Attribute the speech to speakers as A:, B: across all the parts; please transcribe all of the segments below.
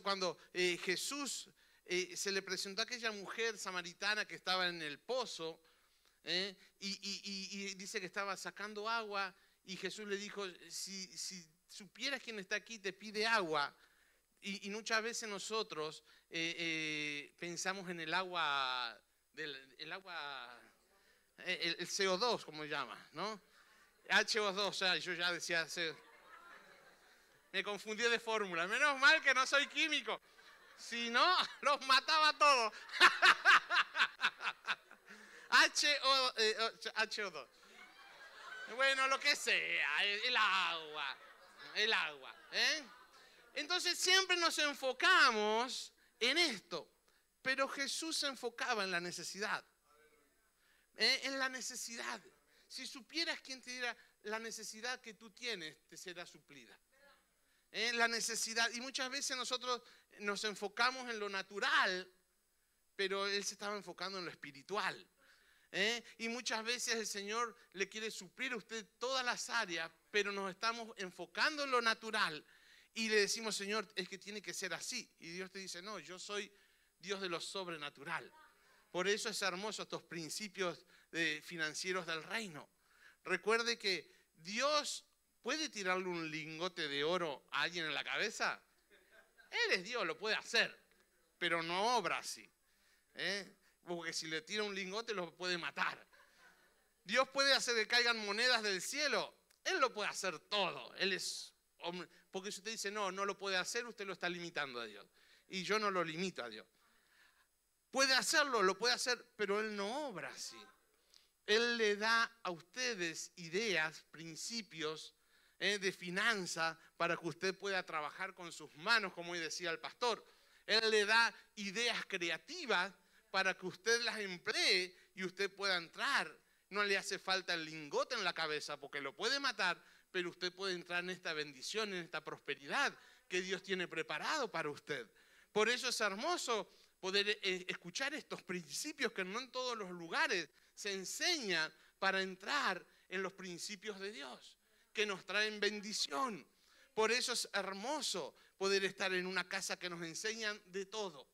A: cuando eh, Jesús eh, se le presentó a aquella mujer samaritana que estaba en el pozo ¿eh? y, dice que estaba sacando agua y Jesús le dijo, si, supieras quién está aquí, te pide agua. Y, muchas veces nosotros pensamos en el agua, del, el agua, el, CO2, como se llama, no h HO2, o sea, yo ya decía me confundí de fórmula. Menos mal que no soy químico. Si no, los mataba todos. HO, 2 eh, Bueno, lo que sea, el agua, el agua. ¿eh? Entonces siempre nos enfocamos en esto, pero Jesús se enfocaba en la necesidad. ¿eh? En la necesidad. Si supieras quién te diera la necesidad que tú tienes, te será suplida. Eh, la necesidad. Y muchas veces nosotros nos enfocamos en lo natural, pero Él se estaba enfocando en lo espiritual. Eh. Y muchas veces el Señor le quiere suplir a usted todas las áreas, pero nos estamos enfocando en lo natural y le decimos, Señor, es que tiene que ser así. Y Dios te dice, no, yo soy Dios de lo sobrenatural. Por eso es hermoso estos principios eh, financieros del reino. Recuerde que Dios ¿Puede tirarle un lingote de oro a alguien en la cabeza? Él es Dios, lo puede hacer, pero no obra así. ¿eh? Porque si le tira un lingote lo puede matar. Dios puede hacer que caigan monedas del cielo. Él lo puede hacer todo. Él es Porque si usted dice, no, no lo puede hacer, usted lo está limitando a Dios. Y yo no lo limito a Dios. Puede hacerlo, lo puede hacer, pero Él no obra así. Él le da a ustedes ideas, principios, eh, de finanza para que usted pueda trabajar con sus manos, como decía el pastor. Él le da ideas creativas para que usted las emplee y usted pueda entrar. No le hace falta el lingote en la cabeza porque lo puede matar, pero usted puede entrar en esta bendición, en esta prosperidad que Dios tiene preparado para usted. Por eso es hermoso poder eh, escuchar estos principios que no en todos los lugares se enseñan para entrar en los principios de Dios que nos traen bendición. Por eso es hermoso poder estar en una casa que nos enseñan de todo.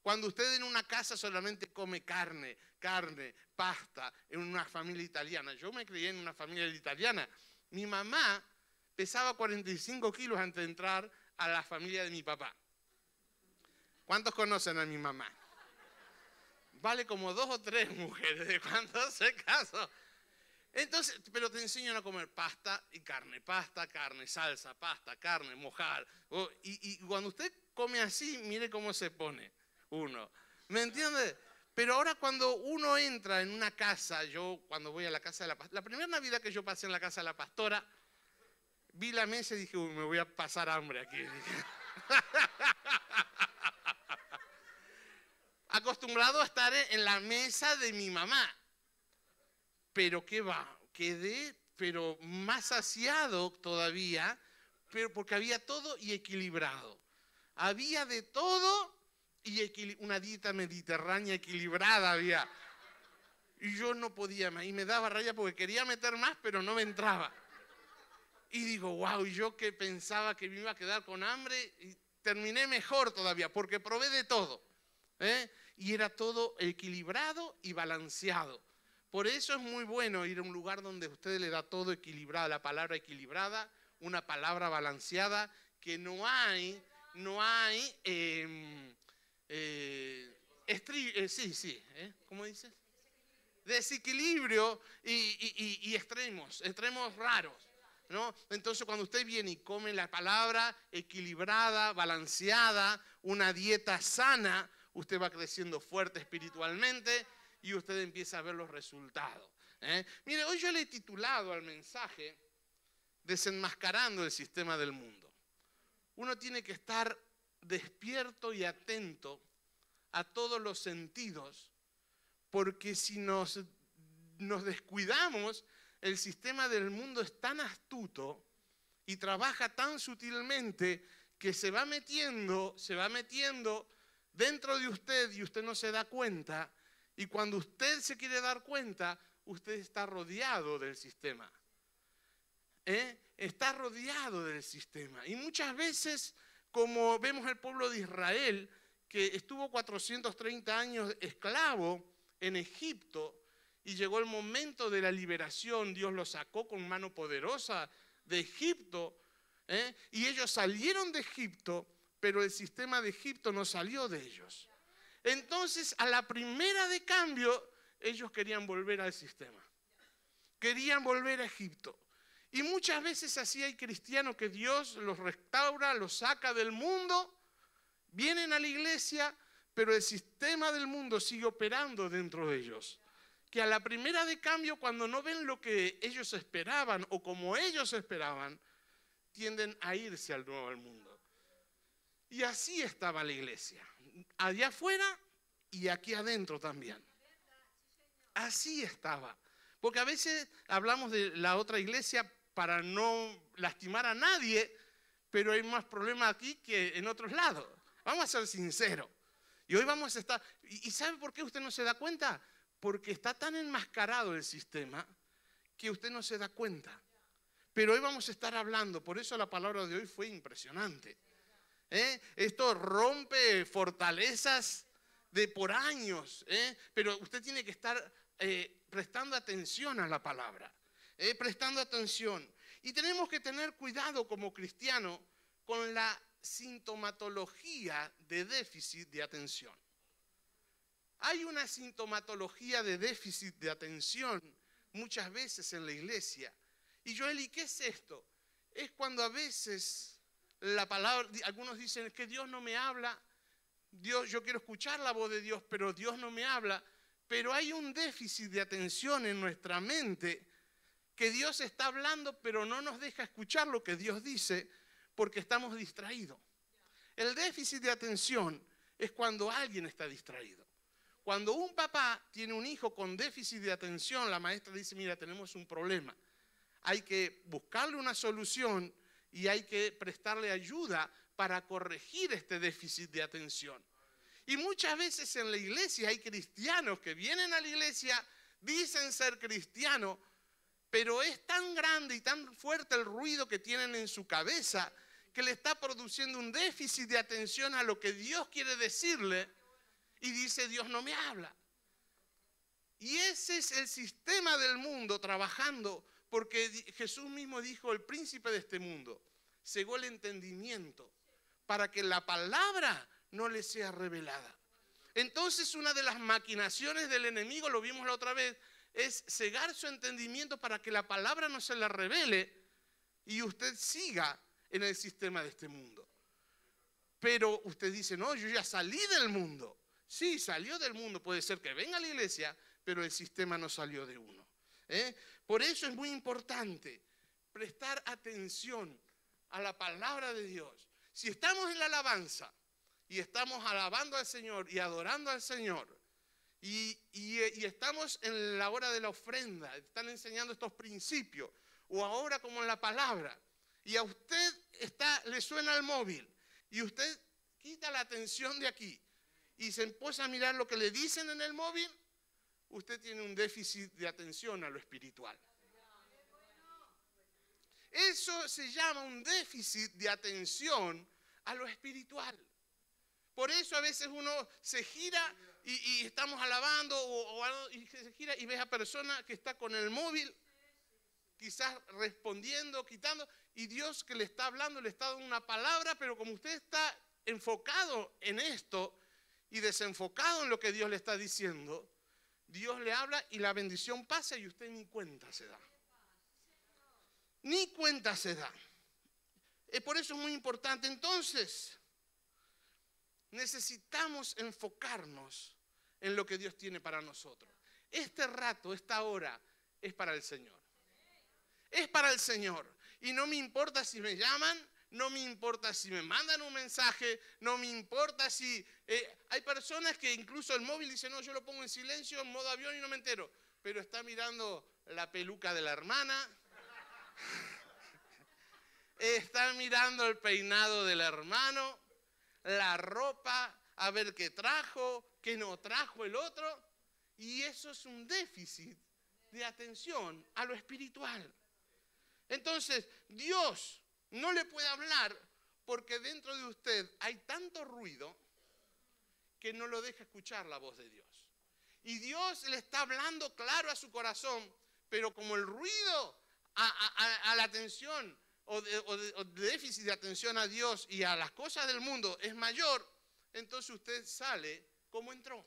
A: Cuando usted en una casa solamente come carne, carne, pasta, en una familia italiana. Yo me crié en una familia italiana. Mi mamá pesaba 45 kilos antes de entrar a la familia de mi papá. ¿Cuántos conocen a mi mamá? Vale como dos o tres mujeres de cuando se casó. Entonces, pero te enseñan a comer pasta y carne, pasta, carne, salsa, pasta, carne, mojar. y, cuando usted come así, mire cómo se pone uno. ¿Me entiende? Pero ahora cuando uno entra en una casa, yo cuando voy a la casa de la pastora, la primera Navidad que yo pasé en la casa de la pastora, vi la mesa y dije, uy, me voy a pasar hambre aquí. Acostumbrado a estar en la mesa de mi mamá pero ¿qué va? Quedé, pero más saciado todavía, pero porque había todo y equilibrado. Había de todo y una dieta mediterránea equilibrada había. Y yo no podía más. Y me daba raya porque quería meter más, pero no me entraba. Y digo, wow, yo que pensaba que me iba a quedar con hambre, y terminé mejor todavía, porque probé de todo. ¿eh? Y era todo equilibrado y balanceado. Por eso es muy bueno ir a un lugar donde usted le da todo equilibrado, la palabra equilibrada, una palabra balanceada, que no hay, no hay, em, eh, eh, sí, sí, ¿eh? ¿cómo dices? Desequilibrio y, extremos, extremos raros. ¿No? Entonces cuando usted viene y come la palabra equilibrada, balanceada, una dieta sana, usted va creciendo fuerte espiritualmente y usted empieza a ver los resultados. ¿eh? Mire, hoy yo le he titulado al mensaje Desenmascarando el sistema del mundo. Uno tiene que estar despierto y atento a todos los sentidos, porque si nos, nos descuidamos, el sistema del mundo es tan astuto y trabaja tan sutilmente que se va metiendo, se va metiendo dentro de usted y usted no se da cuenta y cuando usted se quiere dar cuenta, usted está rodeado del sistema. ¿Eh? Está rodeado del sistema. Y muchas veces, como vemos el pueblo de Israel, que estuvo 430 años esclavo en Egipto, y llegó el momento de la liberación, Dios lo sacó con mano poderosa de Egipto, ¿eh? y ellos salieron de Egipto, pero el sistema de Egipto no salió de ellos. Entonces, a la primera de cambio, ellos querían volver al sistema. Querían volver a Egipto. Y muchas veces así hay cristianos que Dios los restaura, los saca del mundo, vienen a la iglesia, pero el sistema del mundo sigue operando dentro de ellos. Que a la primera de cambio, cuando no ven lo que ellos esperaban o como ellos esperaban, tienden a irse al nuevo mundo. Y así estaba la iglesia allá afuera y aquí adentro también. Así estaba. Porque a veces hablamos de la otra iglesia para no lastimar a nadie, pero hay más problemas aquí que en otros lados. Vamos a ser sinceros. Y hoy vamos a estar... ¿Y sabe por qué usted no se da cuenta? Porque está tan enmascarado el sistema que usted no se da cuenta. Pero hoy vamos a estar hablando, por eso la palabra de hoy fue impresionante. ¿eh? Esto rompe fortalezas de por años, ¿eh? pero usted tiene que estar eh, prestando atención a la palabra, prestando atención. Y tenemos que tener cuidado como cristiano con la sintomatología de déficit de atención. Hay una sintomatología de déficit de atención muchas veces en la iglesia. Y Joel, ¿y qué es esto? Es cuando a veces la palabra, algunos dicen que Dios no me habla, Dios, yo quiero escuchar la voz de Dios, pero Dios no me habla. Pero hay un déficit de atención en nuestra mente que Dios está hablando, pero no nos deja escuchar lo que Dios dice porque estamos distraídos. El déficit de atención es cuando alguien está distraído. Cuando un papá tiene un hijo con déficit de atención, la maestra dice, mira, tenemos un problema. Hay que buscarle una solución y hay que prestarle ayuda para corregir este déficit de atención. Y muchas veces en la iglesia hay cristianos que vienen a la iglesia, dicen ser cristianos, pero es tan grande y tan fuerte el ruido que tienen en su cabeza que le está produciendo un déficit de atención a lo que Dios quiere decirle y dice Dios no me habla. Y ese es el sistema del mundo trabajando porque Jesús mismo dijo, el príncipe de este mundo cegó el entendimiento para que la palabra no le sea revelada. Entonces una de las maquinaciones del enemigo, lo vimos la otra vez, es cegar su entendimiento para que la palabra no se la revele y usted siga en el sistema de este mundo. Pero usted dice, no, yo ya salí del mundo. Sí, salió del mundo, puede ser que venga a la iglesia, pero el sistema no salió de uno. ¿eh? Por eso es muy importante prestar atención a la palabra de Dios. Si estamos en la alabanza y estamos alabando al Señor y adorando al Señor, y, estamos en la hora de la ofrenda, están enseñando estos principios, o ahora como en la palabra, y a usted está, le suena el móvil, y usted quita la atención de aquí, y se empieza a mirar lo que le dicen en el móvil, usted tiene un déficit de atención a lo espiritual. Eso se llama un déficit de atención a lo espiritual. Por eso a veces uno se gira y, estamos alabando y se gira y ve a persona que está con el móvil, quizás respondiendo, quitando, y Dios que le está hablando, le está dando una palabra, pero como usted está enfocado en esto y desenfocado en lo que Dios le está diciendo, Dios le habla y la bendición pasa y usted ni cuenta se da. Ni cuenta se da. por eso es muy importante. Entonces, necesitamos enfocarnos en lo que Dios tiene para nosotros. Este rato, esta hora, es para el Señor. Es para el Señor. Y no me importa si me llaman no me importa si me mandan un mensaje, no me importa si... Eh, hay personas que incluso el móvil dice, no, yo lo pongo en silencio, en modo avión y no me entero, pero está mirando la peluca de la hermana, está mirando el peinado del hermano, la ropa, a ver qué trajo, qué no trajo el otro, y eso es un déficit de atención a lo espiritual. Entonces, Dios no le puede hablar porque dentro de usted hay tanto ruido que no lo deja escuchar la voz de Dios. Y Dios le está hablando claro a su corazón, pero como el ruido a, la atención o, déficit de atención a Dios y a las cosas del mundo es mayor, entonces usted sale como entró.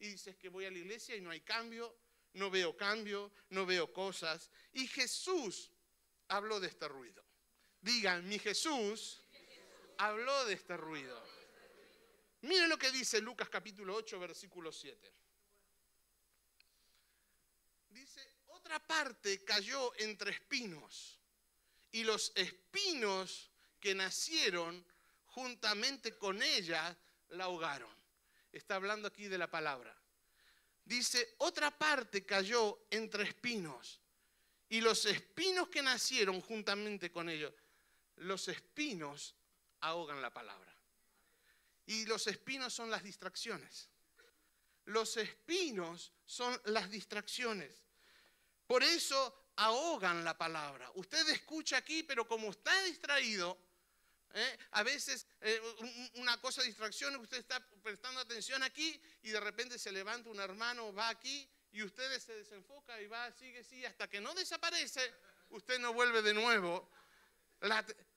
A: Y dice que voy a la iglesia y no hay cambio, no veo cambio, no veo cosas. Y Jesús habló de este ruido. Digan, mi Jesús habló de este ruido. Miren lo que dice Lucas capítulo 8, versículo 7. Dice, otra parte cayó entre espinos y los espinos que nacieron juntamente con ella la ahogaron. Está hablando aquí de la palabra. Dice, otra parte cayó entre espinos y los espinos que nacieron juntamente con ellos los espinos ahogan la palabra. Y los espinos son las distracciones. Los espinos son las distracciones. Por eso ahogan la palabra. Usted escucha aquí, pero como está distraído, ¿eh? a veces eh, una cosa de distracción, usted está prestando atención aquí y de repente se levanta un hermano, va aquí y usted se desenfoca y va, sigue, sigue, hasta que no desaparece, usted no vuelve de nuevo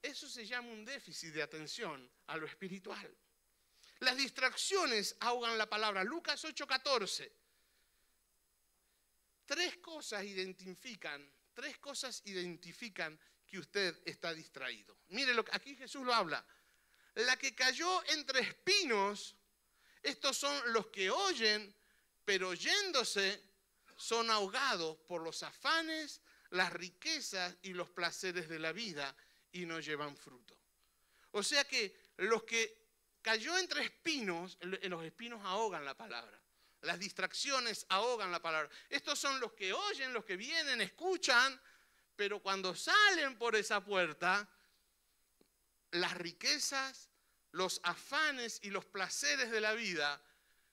A: eso se llama un déficit de atención a lo espiritual. Las distracciones ahogan la palabra. Lucas 8:14. Tres cosas identifican, tres cosas identifican que usted está distraído. Mire lo aquí Jesús lo habla. La que cayó entre espinos, estos son los que oyen, pero oyéndose son ahogados por los afanes, las riquezas y los placeres de la vida y no llevan fruto. O sea que los que cayó entre espinos, eh, los espinos ahogan la palabra. Las distracciones ahogan la palabra. Estos son los que oyen, los que vienen, escuchan, pero cuando salen por esa puerta, las riquezas, los afanes y los placeres de la vida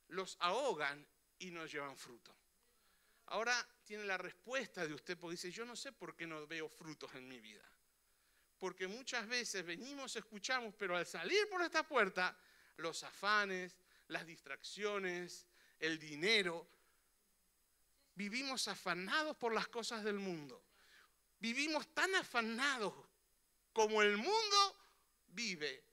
A: los ahogan y no llevan fruto. Ahora tiene la respuesta de usted porque dice, yo no sé por qué no veo frutos en mi vida porque muchas veces venimos, escuchamos, pero al salir por esta puerta, los afanes, las distracciones, el dinero, vivimos afanados por las cosas del mundo. Vivimos tan afanados como el mundo vive,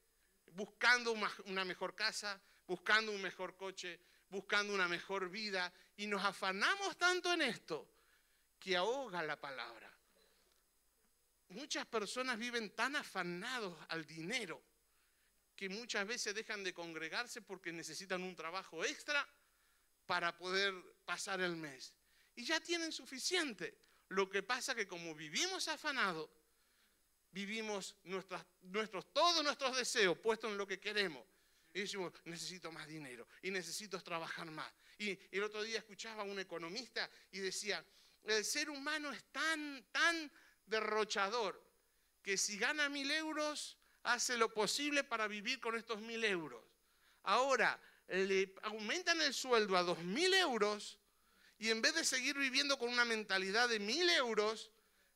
A: buscando una mejor casa, buscando un mejor coche, buscando una mejor vida, y nos afanamos tanto en esto que ahoga la palabra muchas personas viven tan afanados al dinero que muchas veces dejan de congregarse porque necesitan un trabajo extra para poder pasar el mes. Y ya tienen suficiente. Lo que pasa que como vivimos afanados, vivimos nuestras, nuestros, todos nuestros deseos puestos en lo que queremos. Y decimos, necesito más dinero y necesito trabajar más. Y el otro día escuchaba a un economista y decía, el ser humano es tan, tan derrochador que si gana mil euros hace lo posible para vivir con estos mil euros. Ahora le aumentan el sueldo a dos mil euros y en vez de seguir viviendo con una mentalidad de mil euros,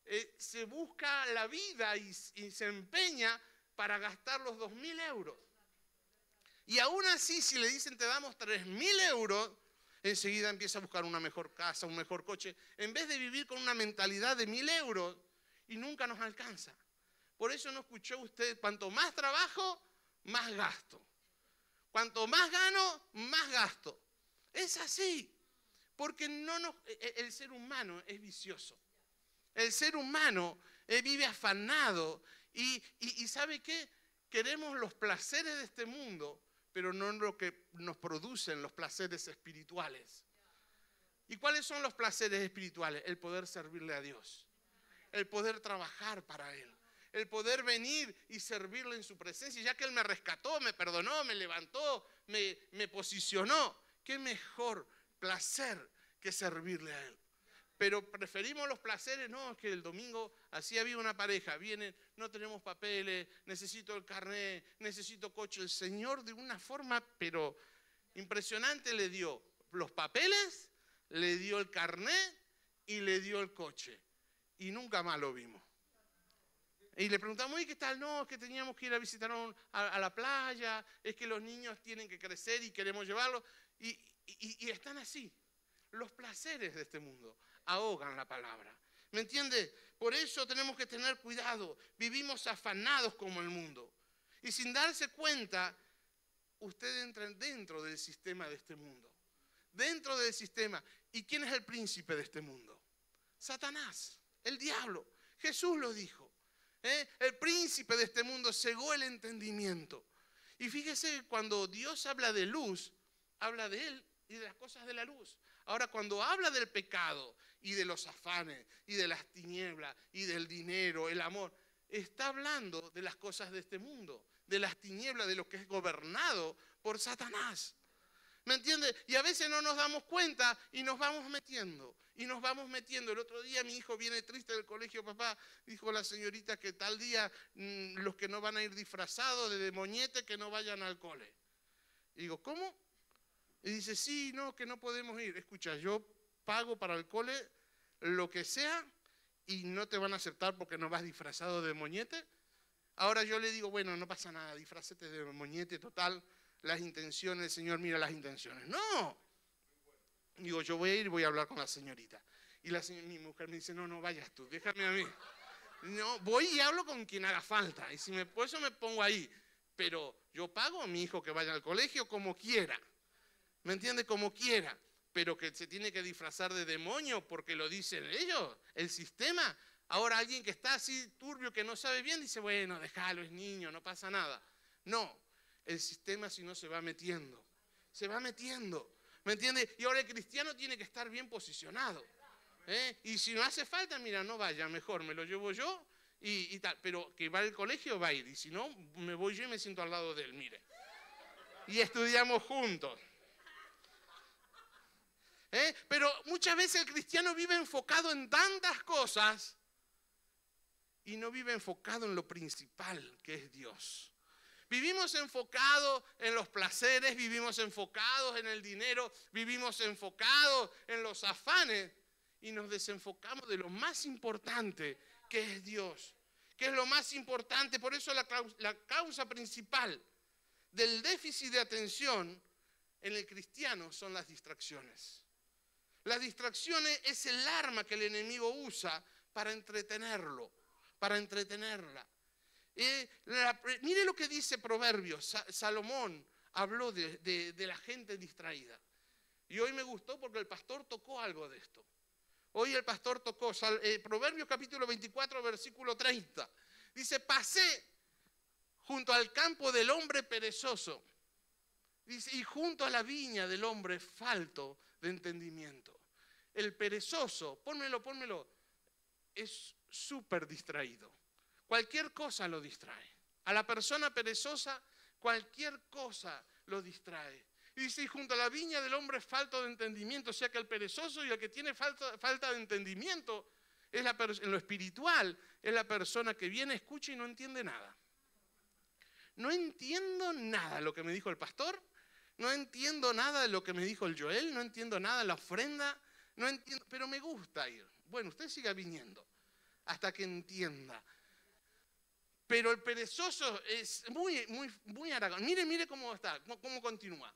A: eh, se busca la vida y, y, se empeña para gastar los dos mil euros. Y aún así, si le dicen te damos tres mil euros, enseguida empieza a buscar una mejor casa, un mejor coche, en vez de vivir con una mentalidad de mil euros y nunca nos alcanza. Por eso no escuchó usted, cuanto más trabajo, más gasto. Cuanto más gano, más gasto. Es así. Porque no nos, e, e, el ser humano es vicioso. El ser humano eh, vive afanado y, y ¿sabe qué? Queremos los placeres de este mundo, pero no lo que nos producen los placeres espirituales. ¿Y cuáles son los placeres espirituales? El poder servirle a Dios el poder trabajar para Él, el poder venir y servirle en su presencia, ya que Él me rescató, me perdonó, me levantó, me, me posicionó. ¿Qué mejor placer que servirle a Él? Pero preferimos los placeres, no, es que el domingo así había una pareja, vienen, no tenemos papeles, necesito el carnet, necesito coche. El Señor de una forma, pero impresionante, le dio los papeles, le dio el carnet y le dio el coche y nunca más lo vimos. Y le preguntamos, ¿y qué tal? No, es que teníamos que ir a visitar a, la playa, es que los niños tienen que crecer y queremos llevarlos. Y, están así. Los placeres de este mundo ahogan la palabra. ¿Me entiende? Por eso tenemos que tener cuidado. Vivimos afanados como el mundo. Y sin darse cuenta, usted entra dentro del sistema de este mundo. Dentro del sistema. ¿Y quién es el príncipe de este mundo? Satanás. El diablo. Jesús lo dijo. ¿eh? El príncipe de este mundo cegó el entendimiento. Y fíjese, que cuando Dios habla de luz, habla de Él y de las cosas de la luz. Ahora, cuando habla del pecado y de los afanes y de las tinieblas y del dinero, el amor, está hablando de las cosas de este mundo, de las tinieblas, de lo que es gobernado por Satanás. ¿Me entiende? Y a veces no nos damos cuenta y nos vamos metiendo. Y nos vamos metiendo. El otro día mi hijo viene triste del colegio, papá. Dijo la señorita que tal día mm, los que no van a ir disfrazados de moñete que no vayan al cole. Y digo, ¿cómo? Y dice, sí, no, que no podemos ir. Escucha, yo pago para el cole lo que sea y no te van a aceptar porque no vas disfrazado de moñete. Ahora yo le digo, bueno, no pasa nada, disfrazete de moñete total las intenciones, el Señor mira las intenciones. No. Digo, yo voy a ir voy a hablar con la señorita. Y mi mujer me dice, no, no vayas tú, déjame a mí. No, voy y hablo con quien haga falta. Y si me, puedo me pongo ahí. Pero yo pago a mi hijo que vaya al colegio como quiera. ¿Me entiende? Como quiera. Pero que se tiene que disfrazar de demonio porque lo dicen ellos, el sistema. Ahora alguien que está así turbio, que no sabe bien, dice, bueno, déjalo, es niño, no pasa nada. No, el sistema si no se va metiendo. Se va metiendo. ¿Me entiende? Y ahora el cristiano tiene que estar bien posicionado. ¿eh? Y si no hace falta, mira, no vaya, mejor me lo llevo yo y, tal. Pero que va al colegio, va a ir. Y si no, me voy yo y me siento al lado de él, mire. Y estudiamos juntos. ¿Eh? Pero muchas veces el cristiano vive enfocado en tantas cosas y no vive enfocado en lo principal que es Dios. Vivimos enfocados en los placeres, vivimos enfocados en el dinero, vivimos enfocados en los afanes y nos desenfocamos de lo más importante que es Dios, que es lo más importante. Por eso la, causa principal del déficit de atención en el cristiano son las distracciones. Las distracciones es el arma que el enemigo usa para entretenerlo, para entretenerla. Eh, mire lo que dice Proverbios. Salomón habló de, la gente distraída. Y hoy me gustó porque el pastor tocó algo de esto. Hoy el pastor tocó eh, Proverbios capítulo 24, versículo 30. Dice, pasé junto al campo del hombre perezoso. y junto a la viña del hombre falto de entendimiento. El perezoso, pónmelo, pónmelo, es súper distraído. Cualquier cosa lo distrae. A la persona perezosa, cualquier cosa lo distrae. Y dice, junto a la viña del hombre es falta de entendimiento, o sea que el perezoso y el que tiene falta, de entendimiento, es en lo espiritual, es la persona que viene, escucha y no entiende nada. No entiendo nada lo que me dijo el pastor, no entiendo nada de lo que me dijo el Joel, no entiendo nada de la ofrenda, no entiendo, pero me gusta ir. Bueno, usted siga viniendo hasta que entienda pero el perezoso es muy, muy, muy aragón. Mire, mire cómo está, cómo continúa.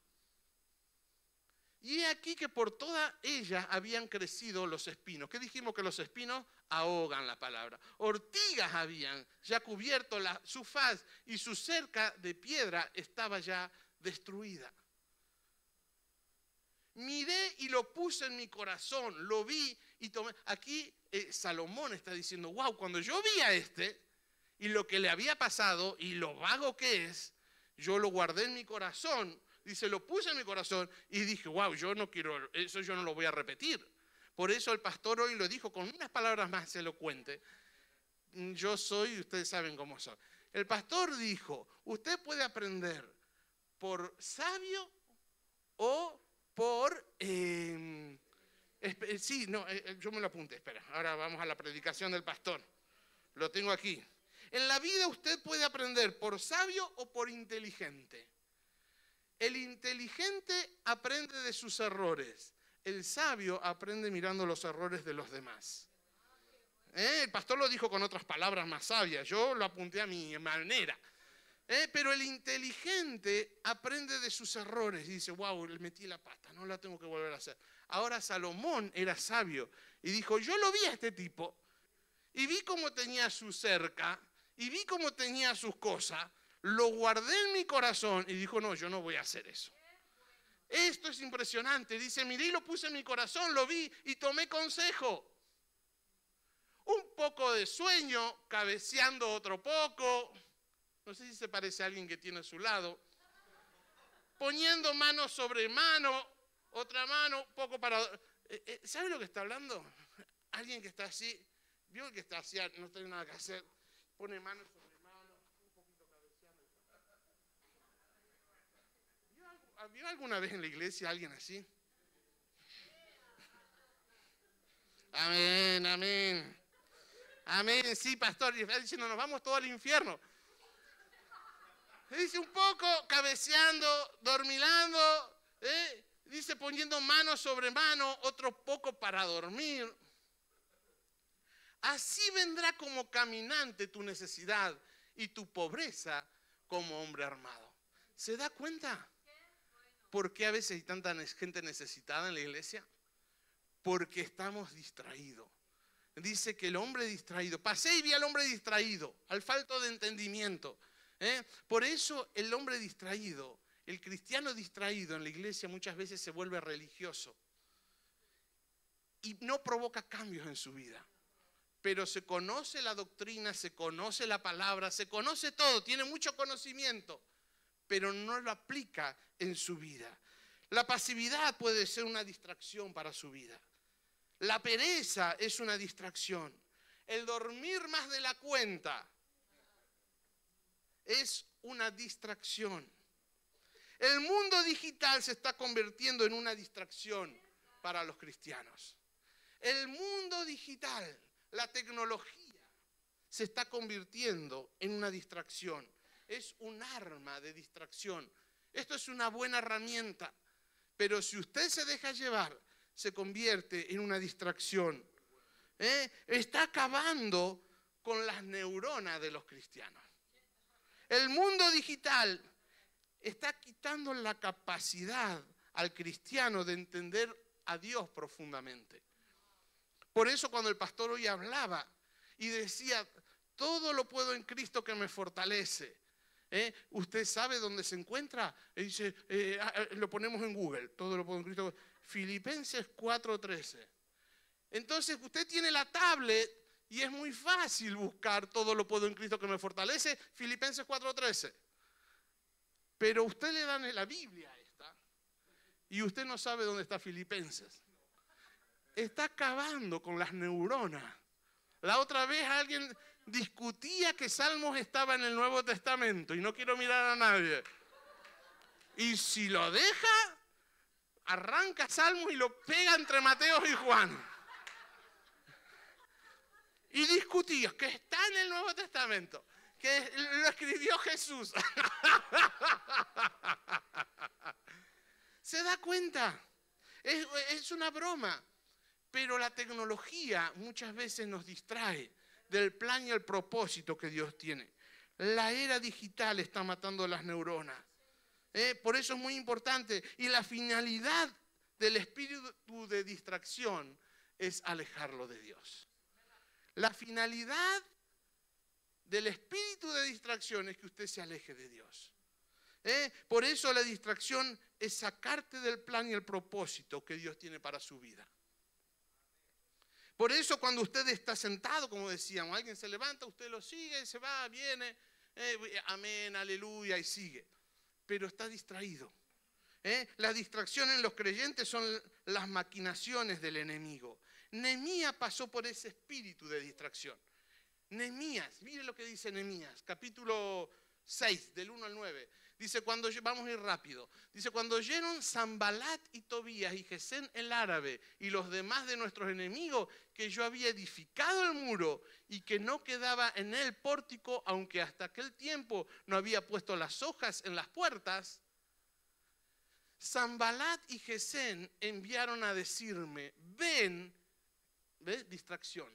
A: Y aquí que por toda ella habían crecido los espinos. ¿Qué dijimos que los espinos ahogan la palabra? Ortigas habían ya cubierto la, su faz y su cerca de piedra estaba ya destruida. Miré y lo puse en mi corazón, lo vi y tomé. Aquí eh, Salomón está diciendo, wow, cuando yo vi a este, y lo que le había pasado y lo vago que es, yo lo guardé en mi corazón, dice, lo puse en mi corazón y dije, wow, yo no quiero, eso yo no lo voy a repetir. Por eso el pastor hoy lo dijo con unas palabras más elocuentes. Yo soy, ustedes saben cómo soy. El pastor dijo, usted puede aprender por sabio o por... Em, eh, sí, no, eh, eh, yo me lo apunté, espera, ahora vamos a la predicación del pastor. Lo tengo aquí. En la vida usted puede aprender por sabio o por inteligente. El inteligente aprende de sus errores. El sabio aprende mirando los errores de los demás. Eh, el pastor lo dijo con otras palabras más sabias. Yo lo apunté a mi manera. Eh, pero el inteligente aprende de sus errores y dice, wow, le metí la pata, no la tengo que volver a hacer. Ahora Salomón era sabio y dijo, yo lo vi a este tipo y vi cómo tenía su cerca y vi cómo tenía sus cosas, lo guardé en mi corazón y dijo, no, yo no voy a hacer eso. Esto es impresionante. Dice, miré y lo puse en mi corazón, lo vi y tomé consejo. Un poco de sueño, cabeceando otro poco. No sé si se parece a alguien que tiene a su lado. Poniendo mano sobre mano, otra mano, poco para... Eh, eh, ¿Sabe lo que está hablando? Alguien que está así, vio que está así, no tiene nada que hacer pone mano sobre mano, un poquito cabeceando. ¿Vio alguna vez en la iglesia alguien así? Amén, amén. Amén, sí, pastor. Y está diciendo, nos vamos todo al infierno. Dice un poco cabeceando, dormilando, ¿eh? dice poniendo mano sobre mano, otro poco para dormir. Así vendrá como caminante tu necesidad y tu pobreza como hombre armado. ¿Se da cuenta? ¿Por qué a veces hay tanta gente necesitada en la iglesia? Porque estamos distraídos. Dice que el hombre distraído, pasé y vi al hombre distraído, al falto de entendimiento. ¿eh? Por eso el hombre distraído, el cristiano distraído en la iglesia muchas veces se vuelve religioso y no provoca cambios en su vida pero se conoce la doctrina, se conoce la palabra, se conoce todo, tiene mucho conocimiento, pero no lo aplica en su vida. La pasividad puede ser una distracción para su vida. La pereza es una distracción. El dormir más de la cuenta es una distracción. El mundo digital se está convirtiendo en una distracción para los cristianos. El mundo digital la tecnología se está convirtiendo en una distracción. Es un arma de distracción. Esto es una buena herramienta, pero si usted se deja llevar, se convierte en una distracción. ¿Eh? Está acabando con las neuronas de los cristianos. El mundo digital está quitando la capacidad al cristiano de entender a Dios profundamente. Por eso cuando el pastor hoy hablaba y decía, todo lo puedo en Cristo que me fortalece. ¿eh? Usted sabe dónde se encuentra. Y dice, eh, ah, eh, lo ponemos en Google, todo lo puedo en Cristo. Filipenses 4:13. Entonces usted tiene la tablet y es muy fácil buscar todo lo puedo en Cristo que me fortalece. Filipenses 4:13. Pero usted le dan la Biblia esta y usted no sabe dónde está Filipenses está acabando con las neuronas. La otra vez alguien discutía que Salmos estaba en el Nuevo Testamento y no quiero mirar a nadie. Y si lo deja, arranca Salmos y lo pega entre Mateo y Juan. Y discutía que está en el Nuevo Testamento, que lo escribió Jesús. ¿Se da cuenta? Es, es una broma. Pero la tecnología muchas veces nos distrae del plan y el propósito que Dios tiene. La era digital está matando las neuronas. ¿eh? por eso es muy importante. Y la finalidad del espíritu de distracción es alejarlo de Dios. La finalidad del espíritu de distracción es que usted se aleje de Dios. ¿eh? Por eso la distracción es sacarte del plan y el propósito que Dios tiene para su vida. Por eso cuando usted está sentado, como decíamos, alguien se levanta, usted lo sigue, se va, viene, eh, eh, amén, aleluya, y sigue. Pero está distraído. ¿eh? La distracción en los creyentes son las maquinaciones del enemigo. Nemías pasó por ese espíritu de distracción. Nemías, mire lo que dice Nemías, capítulo 6, del 1 al 9. Dice, cuando, vamos a ir rápido. Dice, cuando oyeron Zambalat y Tobías y Gesén el árabe y los demás de nuestros enemigos que yo había edificado el muro y que no quedaba en el pórtico, aunque hasta aquel tiempo no había puesto las hojas en las puertas, Zambalat y Gesén enviaron a decirme, ven, ¿ves? Distracción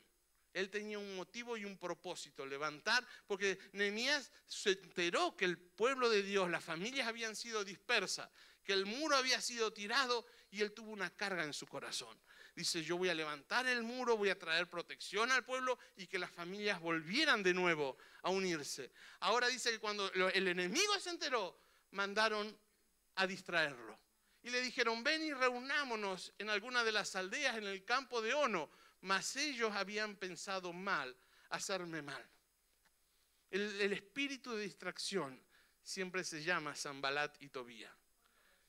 A: él tenía un motivo y un propósito, levantar, porque Nehemías se enteró que el pueblo de Dios, las familias habían sido dispersas, que el muro había sido tirado y él tuvo una carga en su corazón. Dice, yo voy a levantar el muro, voy a traer protección al pueblo y que las familias volvieran de nuevo a unirse. Ahora dice que cuando el enemigo se enteró, mandaron a distraerlo. Y le dijeron, ven y reunámonos en alguna de las aldeas en el campo de Ono mas ellos habían pensado mal, hacerme mal. El, espíritu de distracción siempre se llama Zambalat y Tobía.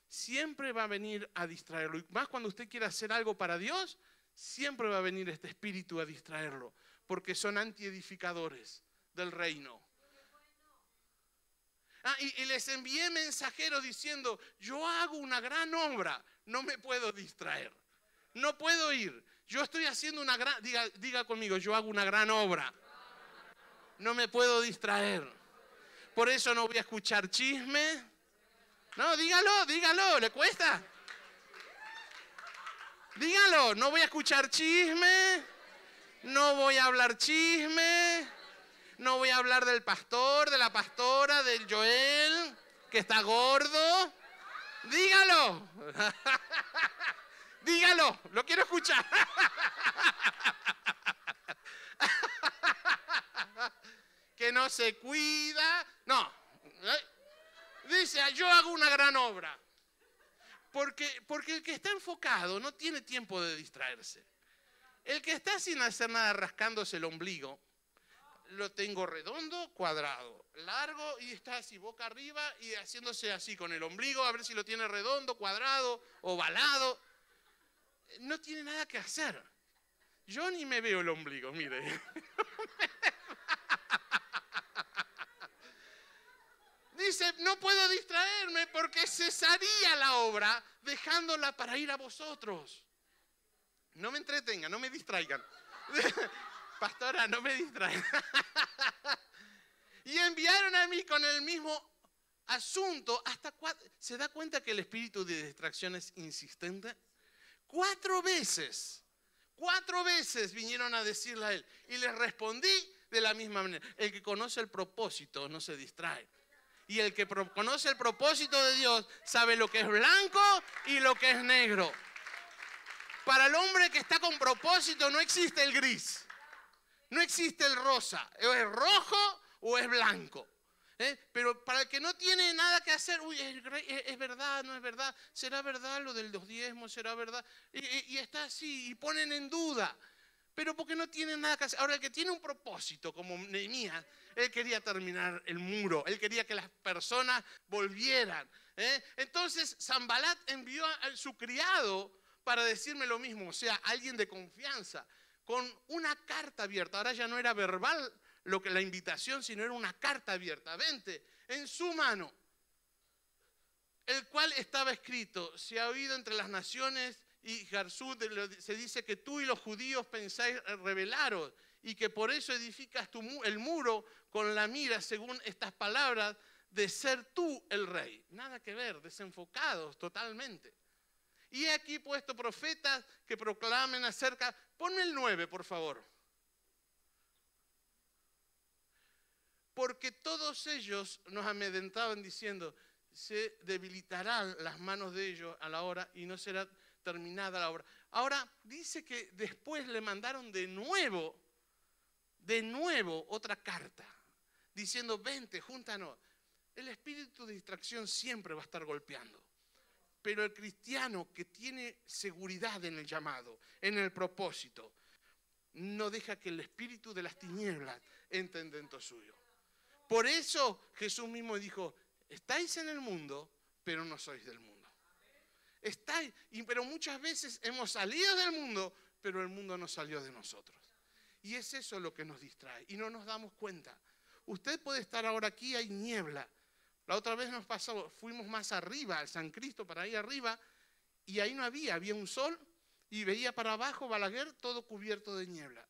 A: Siempre va a venir a distraerlo. Y más cuando usted quiere hacer algo para Dios, siempre va a venir este espíritu a distraerlo, porque son antiedificadores del reino. Ah, y, y, les envié mensajeros diciendo, yo hago una gran obra, no me puedo distraer, no puedo ir. Yo estoy haciendo una gran, diga, conmigo, yo hago una gran obra. No me puedo distraer. Por eso no voy a escuchar chisme. No, dígalo, dígalo, ¿le cuesta? Dígalo, no voy a escuchar chisme, no voy a hablar chisme, no voy a hablar del pastor, de la pastora, del Joel, que está gordo. Dígalo. Dígalo, lo quiero escuchar. que no se cuida. No. Dice, yo hago una gran obra. Porque, porque el que está enfocado no tiene tiempo de distraerse. El que está sin hacer nada rascándose el ombligo, lo tengo redondo, cuadrado, largo y está así boca arriba y haciéndose así con el ombligo, a ver si lo tiene redondo, cuadrado, ovalado tiene nada que hacer. Yo ni me veo el ombligo, mire. Dice, no puedo distraerme porque cesaría la obra dejándola para ir a vosotros. No me entretengan, no me distraigan. Pastora, no me distraigan. y enviaron a mí con el mismo asunto hasta ¿Se da cuenta que el espíritu de distracción es insistente? Cuatro veces, cuatro veces vinieron a decirle a él y les respondí de la misma manera. El que conoce el propósito no se distrae. Y el que conoce el propósito de Dios sabe lo que es blanco y lo que es negro. Para el hombre que está con propósito no existe el gris, no existe el rosa, o es rojo o es blanco. ¿eh? Pero para el que no tiene nada que hacer, uy, es, es, verdad, no es verdad, será verdad lo del dos diezmos, será verdad. Y, está así, y ponen en duda. Pero porque no tiene nada que hacer. Ahora, el que tiene un propósito, como Nehemías, él quería terminar el muro, él quería que las personas volvieran. ¿eh? Entonces, Zambalat envió a su criado para decirme lo mismo, o sea, alguien de confianza, con una carta abierta. Ahora ya no era verbal lo que la invitación, sino era una carta abierta, vente, en su mano, el cual estaba escrito, se ha oído entre las naciones y Jarsud se dice que tú y los judíos pensáis revelaros y que por eso edificas el muro con la mira, según estas palabras, de ser tú el rey. Nada que ver, desenfocados totalmente. Y he aquí puesto profetas que proclamen acerca, ponme el 9, por favor. porque todos ellos nos amedrentaban diciendo, se debilitarán las manos de ellos a la hora y no será terminada la obra. Ahora dice que después le mandaron de nuevo, de nuevo otra carta, diciendo, vente, júntanos. El espíritu de distracción siempre va a estar golpeando. Pero el cristiano que tiene seguridad en el llamado, en el propósito, no deja que el espíritu de las tinieblas entre en dentro suyo. Por eso Jesús mismo dijo, estáis en el mundo, pero no sois del mundo. Estáis, pero muchas veces hemos salido del mundo, pero el mundo no salió de nosotros. Y es eso lo que nos distrae y no nos damos cuenta. Usted puede estar ahora aquí, hay niebla. La otra vez nos pasó, fuimos más arriba, al San Cristo, para ahí arriba, y ahí no había, había un sol y veía para abajo Balaguer todo cubierto de niebla.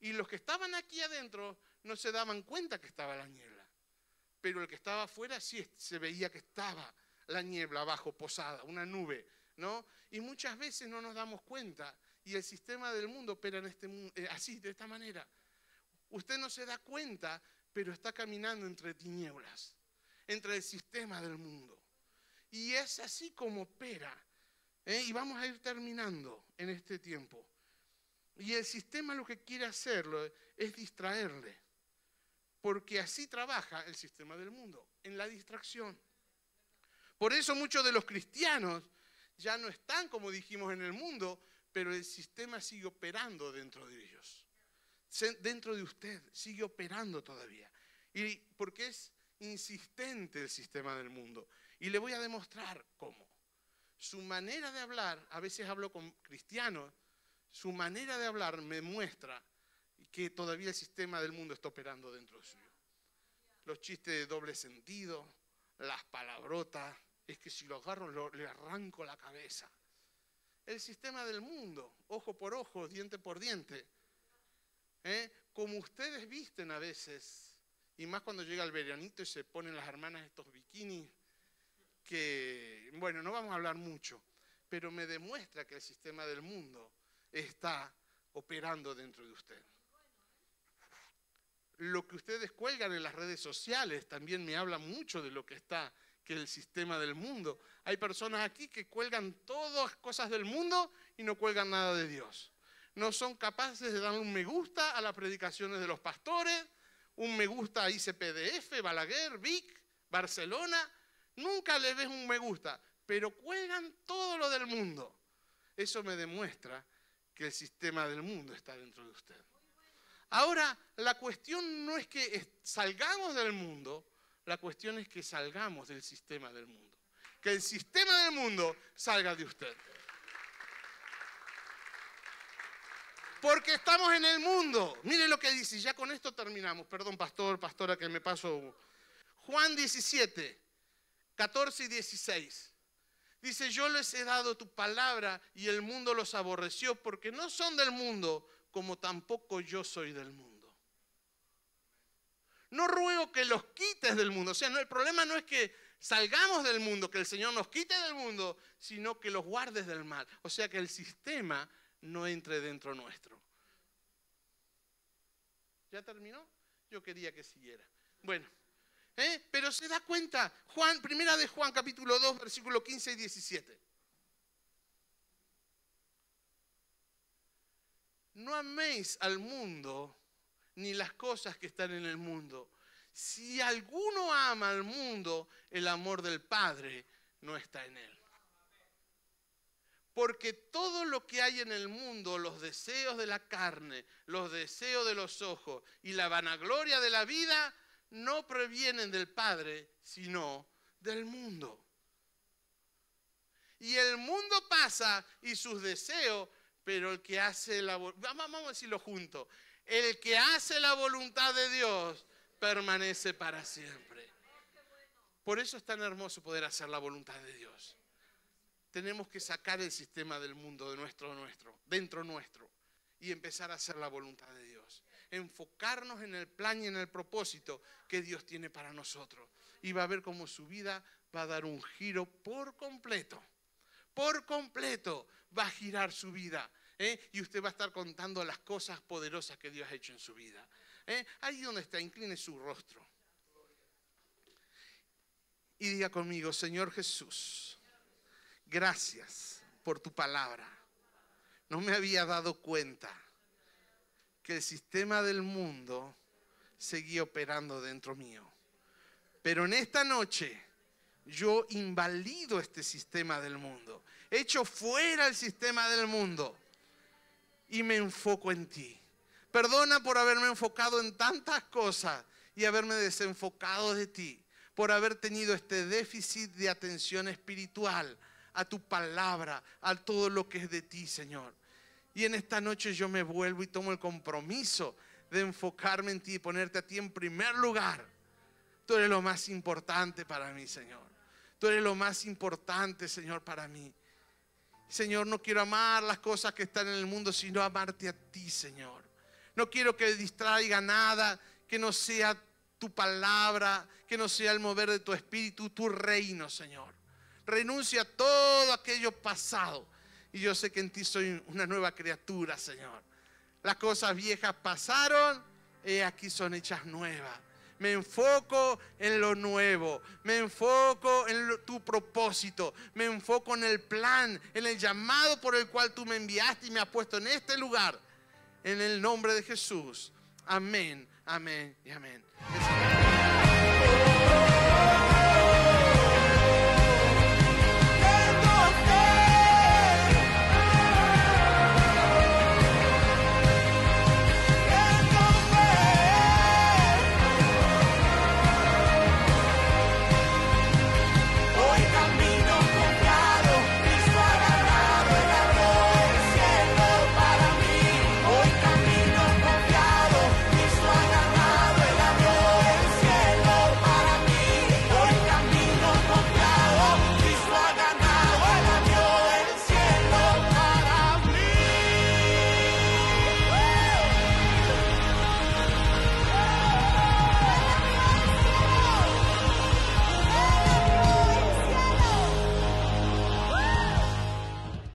A: Y los que estaban aquí adentro no se daban cuenta que estaba la niebla, pero el que estaba afuera sí se veía que estaba la niebla abajo, posada, una nube, ¿no? Y muchas veces no nos damos cuenta y el sistema del mundo opera en este eh, así, de esta manera. Usted no se da cuenta, pero está caminando entre tinieblas, entre el sistema del mundo. Y es así como opera. ¿eh? Y vamos a ir terminando en este tiempo. Y el sistema lo que quiere hacerlo es distraerle porque así trabaja el sistema del mundo, en la distracción. Por eso muchos de los cristianos ya no están como dijimos en el mundo, pero el sistema sigue operando dentro de ellos. Dentro de usted sigue operando todavía. Y porque es insistente el sistema del mundo. Y le voy a demostrar cómo. Su manera de hablar, a veces hablo con cristianos, su manera de hablar me muestra que todavía el sistema del mundo está operando dentro de suyo. Los chistes de doble sentido, las palabrotas, es que si lo agarro le arranco la cabeza. El sistema del mundo, ojo por ojo, diente por diente. ¿eh? Como ustedes visten a veces, y más cuando llega el veranito y se ponen las hermanas estos bikinis, que, bueno, no vamos a hablar mucho, pero me demuestra que el sistema del mundo está operando dentro de usted lo que ustedes cuelgan en las redes sociales también me habla mucho de lo que está, que el sistema del mundo. Hay personas aquí que cuelgan todas cosas del mundo y no cuelgan nada de Dios. No son capaces de dar un me gusta a las predicaciones de los pastores, un me gusta a ICPDF, Balaguer, Vic, Barcelona. Nunca les ves un me gusta, pero cuelgan todo lo del mundo. Eso me demuestra que el sistema del mundo está dentro de ustedes. Ahora, la cuestión no es que salgamos del mundo, la cuestión es que salgamos del sistema del mundo. Que el sistema del mundo salga de usted. Porque estamos en el mundo. Mire lo que dice, ya con esto terminamos. Perdón, pastor, pastora, que me paso. Juan 17, 14 y 16. Dice, yo les he dado tu palabra y el mundo los aborreció porque no son del mundo, como tampoco yo soy del mundo. No ruego que los quites del mundo. O sea, no, el problema no es que salgamos del mundo, que el Señor nos quite del mundo, sino que los guardes del mal. O sea, que el sistema no entre dentro nuestro. ¿Ya terminó? Yo quería que siguiera. Bueno, ¿eh? pero se da cuenta, Juan, primera de Juan capítulo 2, versículo 15 y 17. no améis al mundo ni las cosas que están en el mundo. Si alguno ama al mundo, el amor del Padre no está en él. Porque todo lo que hay en el mundo, los deseos de la carne, los deseos de los ojos y la vanagloria de la vida, no provienen del Padre, sino del mundo. Y el mundo pasa y sus deseos, pero el que hace la voluntad, vamos a decirlo juntos. el que hace la voluntad de Dios permanece para siempre. Por eso es tan hermoso poder hacer la voluntad de Dios. Tenemos que sacar el sistema del mundo de nuestro nuestro, dentro nuestro, y empezar a hacer la voluntad de Dios. Enfocarnos en el plan y en el propósito que Dios tiene para nosotros. Y va a ver cómo su vida va a dar un giro por completo. Por completo va a girar su vida ¿eh? y usted va a estar contando las cosas poderosas que Dios ha hecho en su vida. ¿eh? Ahí donde está, incline su rostro. Y diga conmigo, Señor Jesús, gracias por tu palabra. No me había dado cuenta que el sistema del mundo seguía operando dentro mío. Pero en esta noche yo invalido este sistema del mundo. hecho fuera el sistema del mundo y me enfoco en ti. Perdona por haberme enfocado en tantas cosas y haberme desenfocado de ti, por haber tenido este déficit de atención espiritual a tu palabra, a todo lo que es de ti, Señor. Y en esta noche yo me vuelvo y tomo el compromiso de enfocarme en ti y ponerte a ti en primer lugar. Tú eres lo más importante para mí, Señor. Tú eres lo más importante, Señor, para mí. Señor, no quiero amar las cosas que están en el mundo, sino amarte a ti, Señor. No quiero que distraiga nada, que no sea tu palabra, que no sea el mover de tu espíritu, tu reino, Señor. Renuncia a todo aquello pasado. Y yo sé que en ti soy una nueva criatura, Señor. Las cosas viejas pasaron, y aquí son hechas nuevas me enfoco en lo nuevo, me enfoco en tu propósito, me enfoco en el plan, en el llamado por el cual tú me enviaste y me has puesto en este lugar. En el nombre de Jesús. Amén, amén y amén.